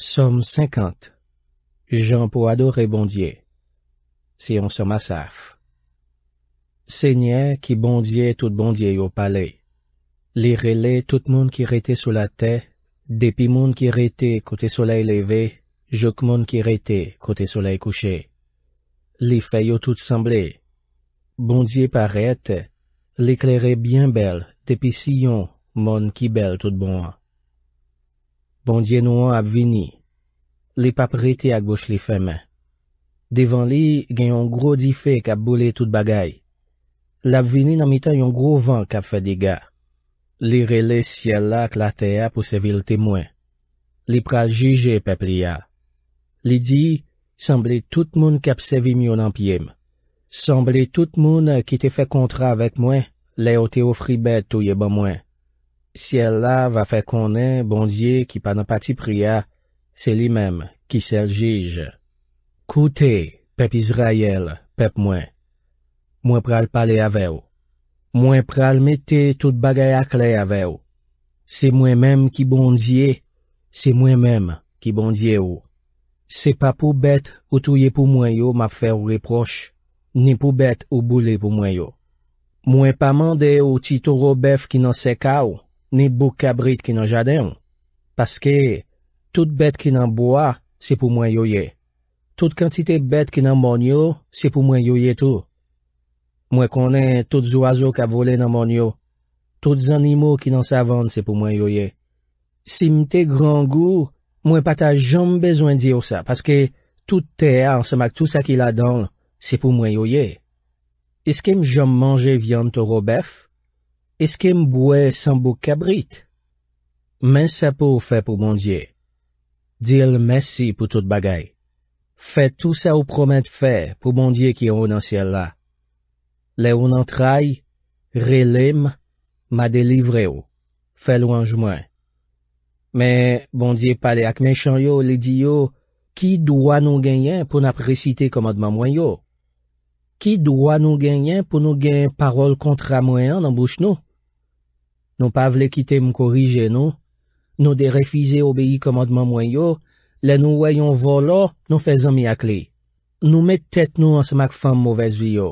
Somme 50 Jean pour adorer Bondier Si on se massaf Seigneur qui Bondier tout Bondier au palais Les relais tout monde qui rêtait sous la terre Depuis monde qui rêtait côté soleil levé Joc monde qui rêtait côté soleil couché Les feuilles toutes semblées bondier paraît L'éclairait bien belle depuis Sion monde qui belle tout bon Pondyen nou an ap vini. Li pa prete ak bouch li feme. Devan li gen yon gro di fe kap bole tout bagay. La vini nan mitan yon gro van kap fe diga. Li rele siel la klatea pou se vil temwen. Li pral jije peple ya. Li di, semble tout moun kap se vi myon an piem. Semble tout moun ki te fe kontra vek mwen le o te ofribe tou ye ban mwen. Si el la va fe konen bondye ki pa nan pati priya, se li menm ki sel jige. Koute, pep Izrayel, pep mwen. Mwen pral pale ave bon bon ou. Mwen pral mete tout bagay akle ave ou. Se mwen menm ki bondye, se mwen menm ki bondye ou. Se pa pou bet ou touye pou mwen yo ma fe ou reproche, ni pou bet ou boule pou mwen yo. Mwen pa mande ou ti toro bef ki nan se ka ou, Ni bouk kabrit ki nan jaden. Paske, tout bet ki nan boya, se pou mwen yoye. Tout kantite bet ki nan moun yo, se pou mwen yoye tou. Mwen konen tout zouazo ka vole nan moun yo. Tout zanimo ki nan savon se pou mwen yoye. Si mte gran gou, mwen pata jom bezwen diyo sa. Paske, tout te a ansamak tout sa ki la don, se pou mwen yoye. Eske m jom manje vyon toro bef? Eske mbwe sambou kabrit. Men sepo ou fe pou bondye. Dil mesi pou tout bagay. Fe tout se ou promet fe pou bondye ki an ou nan siel la. Le ou nan trai, relim, ma delivre ou. Fe louan jmwen. Men bondye pale ak men chan yo, li di yo, ki dwa nou genyen pou napresite komadman mwen yo. Ki dwa nou genyen pou nou genyen parol kontra mwen an nan bouch nou. Nou pa vle kite m korije nou. Nou de refize obeye komadman mwen yo. Le nou weyon volo, nou fezan mi akli. Nou met tete nou an smak fam mouvez vi yo.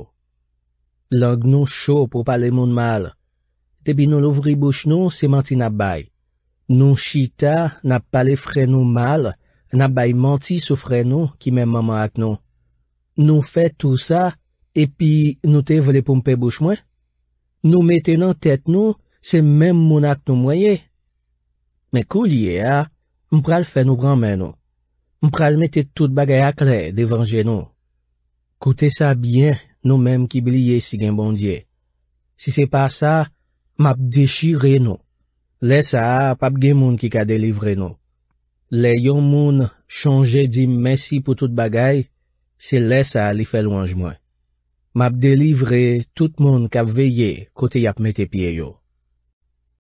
Lang nou chou pou pale moun mal. Tebi nou louvri bouch nou se manti na bay. Nou chita na pale fre nou mal. Na bay manti sou fre nou ki men maman ak nou. Nou fe tout sa epi nou te vle pou mpe bouch mwen. Nou meten nan tete nou. Se menm moun ak nou mwaye. Me kou liye a, mpral fe nou branmen nou. Mpral mette tout bagay ak le devanje nou. Kote sa byen nou menm ki biliye si gen bondye. Si se pa sa, map dechire nou. Le sa ap ap gen moun ki ka delivre nou. Le yon moun chanje di men si pou tout bagay, se le sa li fe louanj mwen. Map delivre tout moun ka veye kote yap mette pie yo.